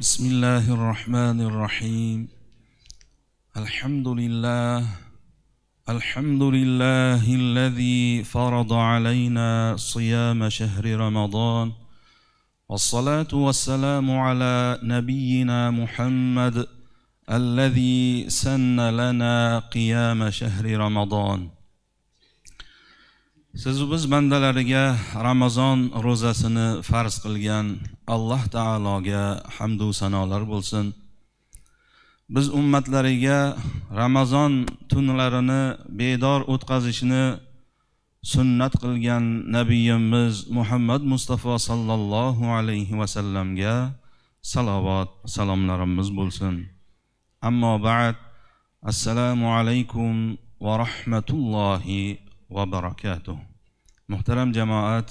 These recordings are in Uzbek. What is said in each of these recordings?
بسم الله الرحمن الرحيم الحمد لله الحمد لله الذي فرض علينا صيام شهر رمضان والصلاة والسلام على نبينا محمد الذي سن لنا قيام شهر رمضان siz biz bandalariga ramazon ro'zasini farz qilgan alloh taologa hamdu sanolar bo'lsin biz ummatlariga ramazon tunlarini bedor o'tkazishni sunnat qilgan nabiyimiz muhammad mustafa sollallohu alayhi vasallamga salovat salomlarimiz bo'lsin ammo ba'd assalomu alaykum va rahmatullohi va barakatuh muhtaram jamoat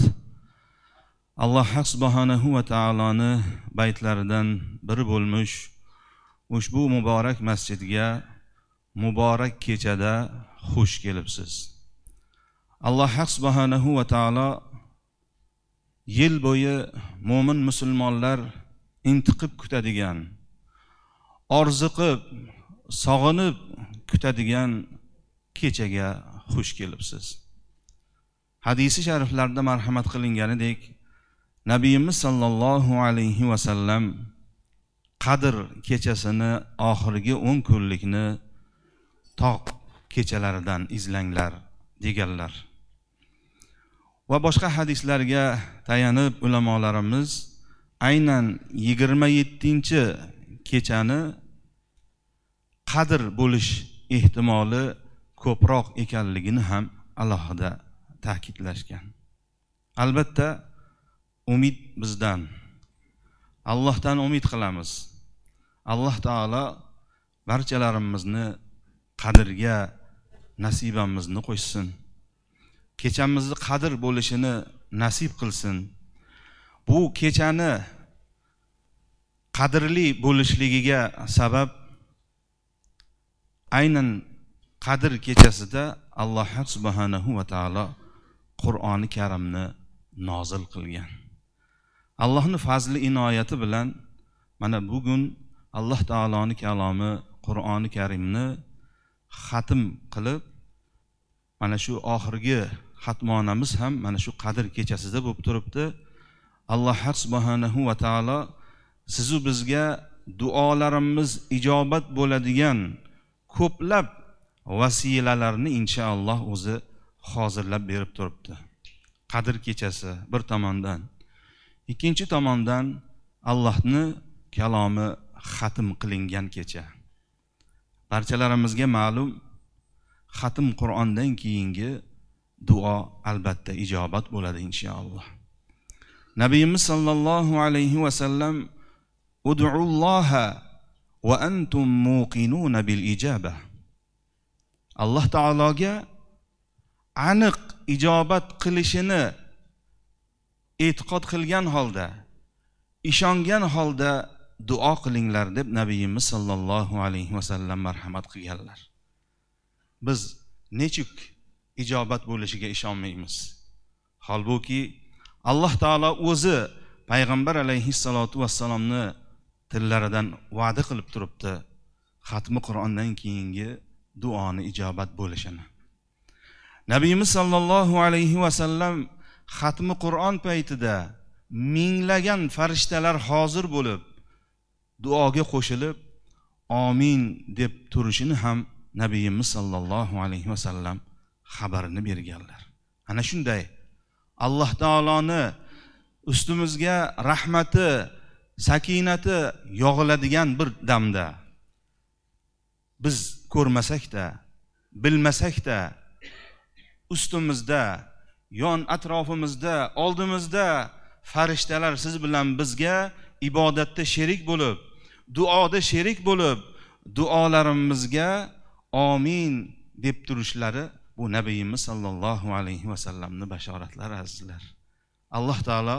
alloh haq subhanahu va taoloni baytlaridan biri bo'lmish ushbu muborak masjidga muborak kechada xush kelibsiz alloh haq subhanahu va taolo yil bo'yi mo'min musulmonlar intiqib kutadigan orziqib sog'inib kutadigan kechaga xush kelibsiz hadisi shariflarda marhamat qilinganidek nabiyimiz sollallohu alayhi vasallam qadr kechasini oxirgi o'n kunlikni tog' kechalaridan izlanglar deganlar va boshqa hadislarga tayanib ulamolarimiz aynan yigirma yettinchi kechani qadr bo'lish ehtimoli ko'proq ekanligini ham alohida ta'kidlashgan albatta umid bizdan allohdan umid qilamiz alloh taolo barchalarimizni qadrga nasibamizni qo'shsin kechamizni qadr bo'lishini nasib qilsin bu kechani qadrli bo'lishligiga sabab aynan qadr kechasida alloh subhanahu va taolo qur'oni karimni nozil qilgan allohni fazli inoyati bilan mana bugun alloh taoloni kalomi qur'oni karimni xatm qilib mana shu oxirgi xatmonamiz ham mana shu qadr kechasida bo'lib turibdi alloh subhanahu va taolo sizu bizga duolarimiz ijobat bo'ladigan ko'plab vasilalarni inshaalloh o'zi hozirlab berib turibdi qadr kechasi bir tomondan ikkinchi tomondan allohni kalomi xatm qilingan kecha barchalarimizga ma'lum xatm qur'ondan keyingi duo albatta ijobat bo'ladi inshaalloh nabiyimiz sollallohu alayhi vasallam udulloha va antum muqinuna bil ijoba alloh taologa aniq ijobat qilishini e'tiqod qilgan holda ishongan holda duo qilinglar deb nabiyimiz sollallohu alayhi vasallam marhamat qilganlar biz nechuk ijobat bo'lishiga ishonmaymiz holbuki alloh taolo o'zi payg'ambar alayhissalotu vassalomni tillaridan va'da qilib turibdi xatmi qur'ondan keyingi duoni ijobat bo'lishini nabiyimiz sollallohu alayhi vasallam xatmi qur'on paytida minglagan farishtalar hozir bo'lib duoga qo'shilib omin deb turishini ham nabiyimiz sollallohu alayhi vasallam xabarini berganlar ana shunday alloh taoloni ustimizga rahmati sakinati yog'iladigan bir damda biz ko'rmasakda bilmasakda ustimizda yon atrofimizda oldimizda farishtalar siz bilan bizga ibodatda sherik bo'lib duoda sherik bo'lib duolarimizga omin deb turishlari bu nabiyimiz sollallohu alayhi vasallamni bashoratlari azizlar alloh taolo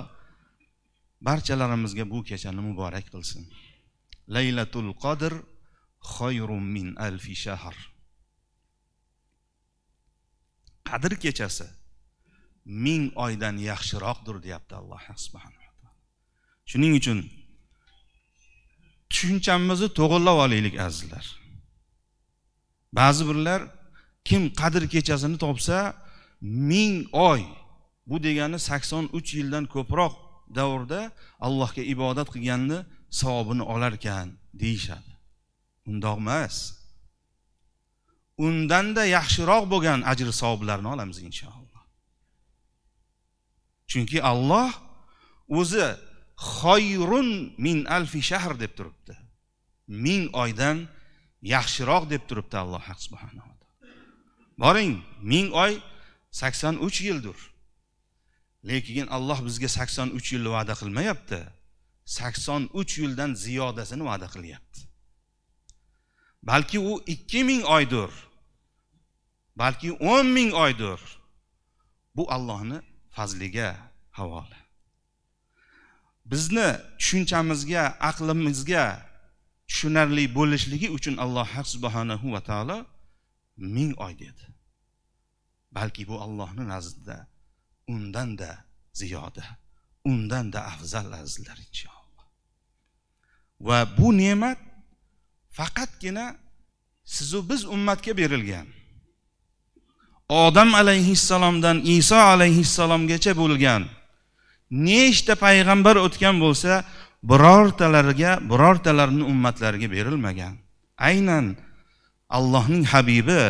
barchalarimizga bu kechani muborak qilsin laylatul qodir xoyrum min alfi shahr qadr kechasi ming oydan yaxshiroqdir deyapti alloh subhanaa taolo shuning uchun tushunchamizni to'g'irlab olaylik azizlar ba'zi birlar kim qadr kechasini topsa ming oy bu degani sakson uch yildan ko'proq davrda allohga ibodat qilganni savobini olarkan deyishadi undoq emas undanda yaxshiroq bo'lgan ajr savoblarni olamiz inshaalloh chunki alloh o'zi xoyrun min alfi shahr deb turibdi ming oydan yaxshiroq deb turibdi alloh haq boring ming oy sakson uch yildir lekin alloh bizga sakson uch yilni va'da qilmayapti sakson uch yildan ziyodasini va'da qilyapti balki u ikki ming oydir balki o'n ming oydir bu allohni fazliga havola bizni tushunchamizga aqlimizga tushunarli bo'lishligi uchun alloh subhanahu va taolo ming oy dedi balki bu allohni nazdida undanda ziyoda undanda afzal azizlar inshaalloh va bu ne'mat faqatgina sizu biz ummatga berilgan odam alayhissalomdan iso alayhissalomgacha bo'lgan nechta payg'ambar o'tgan bo'lsa birortalariga birortalarini ummatlariga berilmagan aynan allohning habibi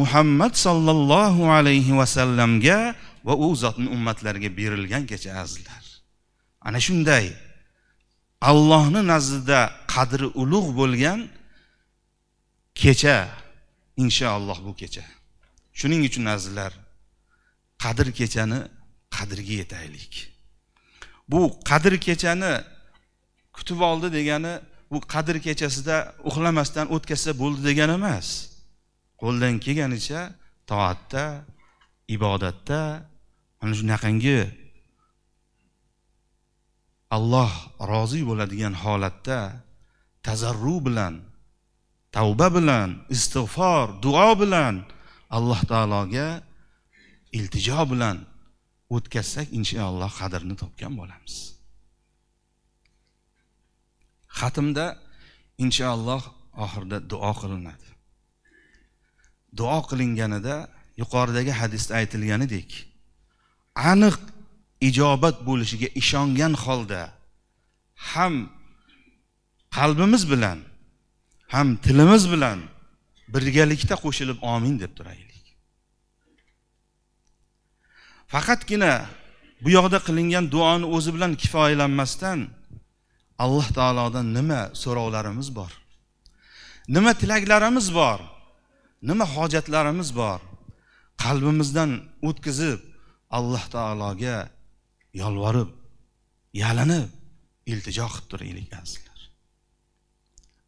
muhammad sollallohu alayhi vasallamga va u zotni ummatlariga kecha azizlar ana shunday allohni nazdida qadri ulug' bo'lgan kecha inshaalloh bu kecha shuning uchun azizlar qadr kechani qadriga yetaylik bu qadr kechani kutib oldi degani bu qadr kechasida uxlamasdan o'tkazsa bo'ldi degani emas qo'ldan kelganicha toatda ibodatda mana shunaqangi alloh rozi bo'ladigan holatda tazarru bilan tavba bilan istig'for duo bilan alloh taologa iltijo bilan o'tkazsak inshaalloh qadrni topgan bo'lamiz xatmda inshaalloh oxirida duo qilinadi duo qilinganida yuqoridagi hadisda aytilganidek aniq ijobat bo'lishiga ishongan holda ham qalbimiz bilan ham tilimiz bilan birgalikda qo'shilib omin deb turaylik faqatgina bu yoqda qilingan duoni o'zi bilan kifoyalanmasdan alloh taolodan nima so'rovlarimiz bor nima tilaklarimiz bor nima hojatlarimiz bor qalbimizdan o'tkazib alloh taologa yolvorib yalinib iltijo qilib turaylik asli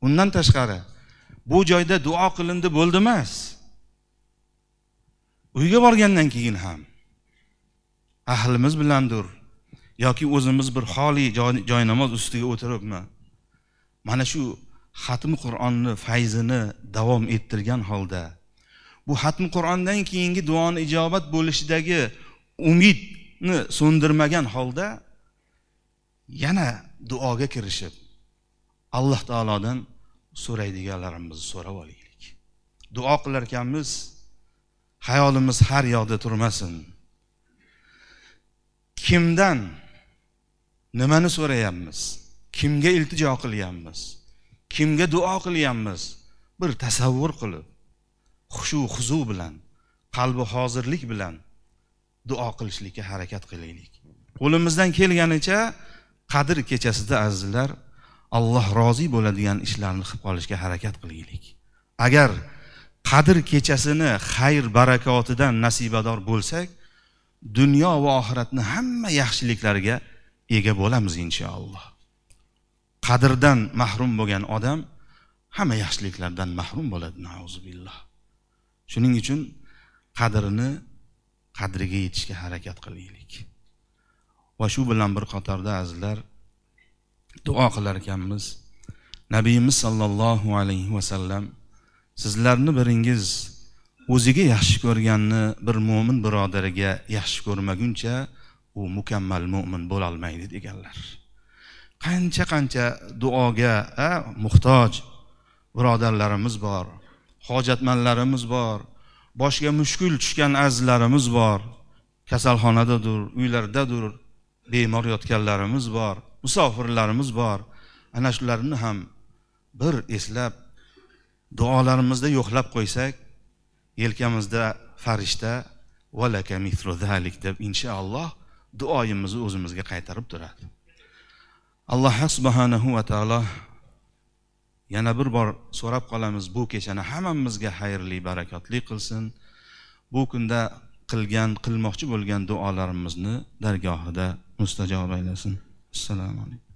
undan tashqari bu joyda duo qilindi bo'ldi emas uyga borgandan keyin ham ahlimiz bilandir yoki o'zimiz bir xoli joynamoz ustiga o'tiribmi mana shu xatmi qur'onni fayzini davom ettirgan holda bu xatmi qur'ondan keyingi duoni ijobat bo'lishidagi umidni so'ndirmagan holda yana duoga kirishib alloh taolodan so'raydiganlarimizni so'rab olaylik duo qilar ekanmiz hayolimiz har yoqda turmasin kimdan nimani so'rayapmiz kimga iltijo qilyapmiz kimga duo qilyapmiz bir tasavvur qilib xushu huzu bilan qalbi hozirlik bilan duo qilishlikka harakat qilaylik qo'limizdan kelganicha qadr kechasida azizlar alloh rozi bo'ladigan ishlarni qilib qolishga harakat qilaylik agar qadr kechasini xayr barakotidan nasibador bo'lsak dunyo va oxiratni hamma yaxshiliklarga ega bo'lamiz inshaalloh qadrdan mahrum bo'lgan odam hamma yaxshiliklardan mahrum bo'ladi nauzubillah shuning uchun qadrini qadriga yetishga harakat qilaylik va shu bilan bir qatorda azizlar duo qilar ekanmiz nabiyimiz sollallohu alayhi vasallam sizlarni biringiz o'ziga yaxshi ko'rganni bir mo'min birodariga yaxshi ko'rmaguncha u mukammal mo'min bo'lolmaydi deganlar qancha qancha duoga muhtoj birodarlarimiz bor hojatmandlarimiz bor boshga mushkul tushgan azizlarimiz bor kasalxonadadir uylardadir bemor yotganlarimiz bor musofirlarimiz bor ana shularni ham bir eslab duolarimizda yo'qlab qo'ysak yelkamizda farishta valaka mitlu deb inshaalloh duoyimizni o'zimizga qaytarib turadi alloh subhanahu va taolo yana bir bor so'rab qolamiz bu kechani hammamizga xayrli barakotli qilsin bu kunda qilgan qilmoqchi bo'lgan duolarimizni dargohida mustajob aylasin السلام عليكم